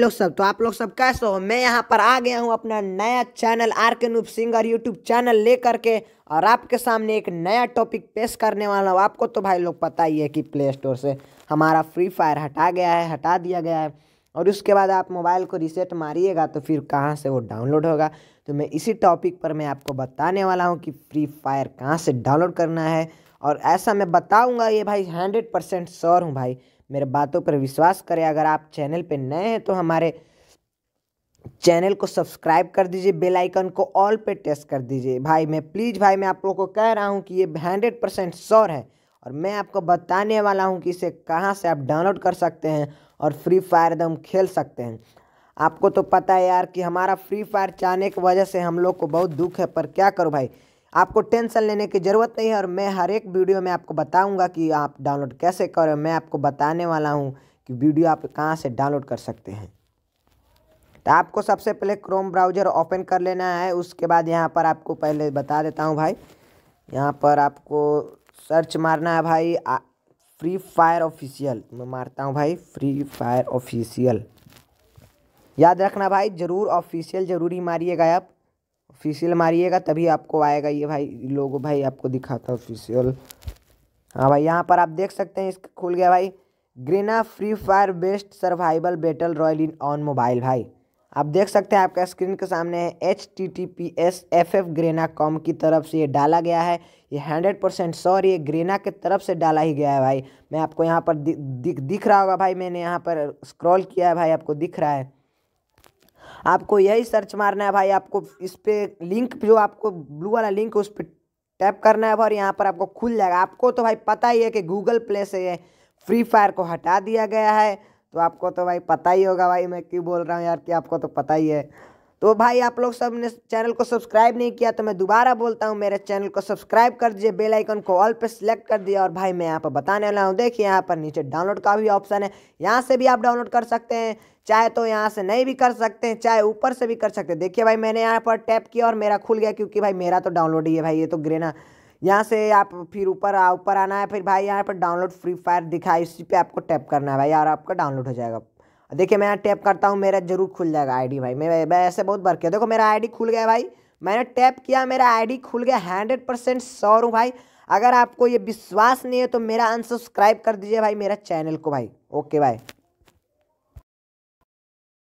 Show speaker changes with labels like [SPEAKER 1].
[SPEAKER 1] लोग सब तो आप लोग सब कैसे हो मैं यहाँ पर आ गया हूँ अपना नया चैनल आर के नूप सिंगर यूट्यूब चैनल लेकर के और आपके सामने एक नया टॉपिक पेश करने वाला हूँ आपको तो भाई लोग पता ही है कि प्ले स्टोर से हमारा फ्री फायर हटा गया है हटा दिया गया है और उसके बाद आप मोबाइल को रिसेट मारिएगा तो फिर कहाँ से वो डाउनलोड होगा तो मैं इसी टॉपिक पर मैं आपको बताने वाला हूँ कि फ्री फायर कहाँ से डाउनलोड करना है और ऐसा मैं बताऊँगा ये भाई हंड्रेड परसेंट हूँ भाई मेरे बातों पर विश्वास करें अगर आप चैनल पर नए हैं तो हमारे चैनल को सब्सक्राइब कर दीजिए बेल आइकन को ऑल पे टेस्ट कर दीजिए भाई मैं प्लीज़ भाई मैं आप लोगों को कह रहा हूँ कि ये हंड्रेड परसेंट श्योर है और मैं आपको बताने वाला हूँ कि इसे कहाँ से आप डाउनलोड कर सकते हैं और फ्री फायर एकदम खेल सकते हैं आपको तो पता है यार कि हमारा फ्री फायर चाहने की वजह से हम लोग को बहुत दुख है पर क्या करूँ भाई आपको टेंशन लेने की ज़रूरत नहीं है और मैं हर एक वीडियो में आपको बताऊंगा कि आप डाउनलोड कैसे करें मैं आपको बताने वाला हूं कि वीडियो आप कहां से डाउनलोड कर सकते हैं तो आपको सबसे पहले क्रोम ब्राउज़र ओपन कर लेना है उसके बाद यहाँ पर आपको पहले बता देता हूँ भाई यहाँ पर आपको सर्च मारना है भाई फ्री फायर ऑफिशियल मैं मारता हूँ भाई फ्री फायर ऑफिशियल याद रखना भाई ज़रूर ऑफिशियल ज़रूर ही मारिएगा आप ऑफिशियल मारिएगा तभी आपको आएगा ये भाई लोग भाई आपको दिखाता हूँ ऑफिशियल हाँ भाई यहाँ पर आप देख सकते हैं इसका खुल गया भाई Garena free fire best survival battle royale in on mobile भाई आप देख सकते हैं आपका स्क्रीन के सामने है H T T P S F F Garena com की तरफ से ये डाला गया है ये हंड्रेड परसेंट सॉर ये ग्रेना के तरफ से डाला ही गया है भाई मैं आपको यहाँ पर दि, दि, दिख रहा होगा भाई मैंने यहाँ पर स्क्रॉल किया है भाई आपको दिख रहा है आपको यही सर्च मारना है भाई आपको इस पर लिंक जो आपको ब्लू वाला लिंक उस पर टैप करना है और यहाँ पर आपको खुल जाएगा आपको तो भाई पता ही है कि गूगल प्ले से फ्री फायर को हटा दिया गया है तो आपको तो भाई पता ही होगा भाई मैं क्यों बोल रहा हूँ यार कि आपको तो पता ही है तो भाई आप लोग सब ने चैनल को सब्सक्राइब नहीं किया तो मैं दोबारा बोलता हूँ मेरे चैनल को सब्सक्राइब कर दीजिए बेल आइकन को ऑल पे सिलेक्ट कर दिया और भाई मैं यहाँ पर बताने वाला हूँ देखिए यहाँ पर नीचे डाउनलोड का भी ऑप्शन है यहाँ से भी आप डाउनलोड कर सकते हैं चाहे तो यहाँ से नहीं भी कर सकते हैं चाहे ऊपर से भी कर सकते हैं देखिए भाई मैंने यहाँ पर टैप किया और मेरा खुल गया क्योंकि भाई मेरा तो डाउनलोड ही है भाई ये तो ग्रेना यहाँ से आप फिर ऊपर ऊपर आना है फिर भाई यहाँ पर डाउनलोड फ्री फायर दिखाई इसी पर आपको टैप करना है भाई और आपका डाउनलोड हो जाएगा देखिए मैं यहाँ टैप करता हूँ मेरा जरूर खुल जाएगा आईडी भाई मैं मैं ऐसे बहुत बार किया देखो मेरा आईडी खुल गया भाई मैंने टैप किया मेरा आईडी खुल गया हंड्रेड परसेंट शोर हूँ भाई अगर आपको ये विश्वास नहीं है तो मेरा अनसब्सक्राइब कर दीजिए भाई मेरा चैनल को भाई ओके भाई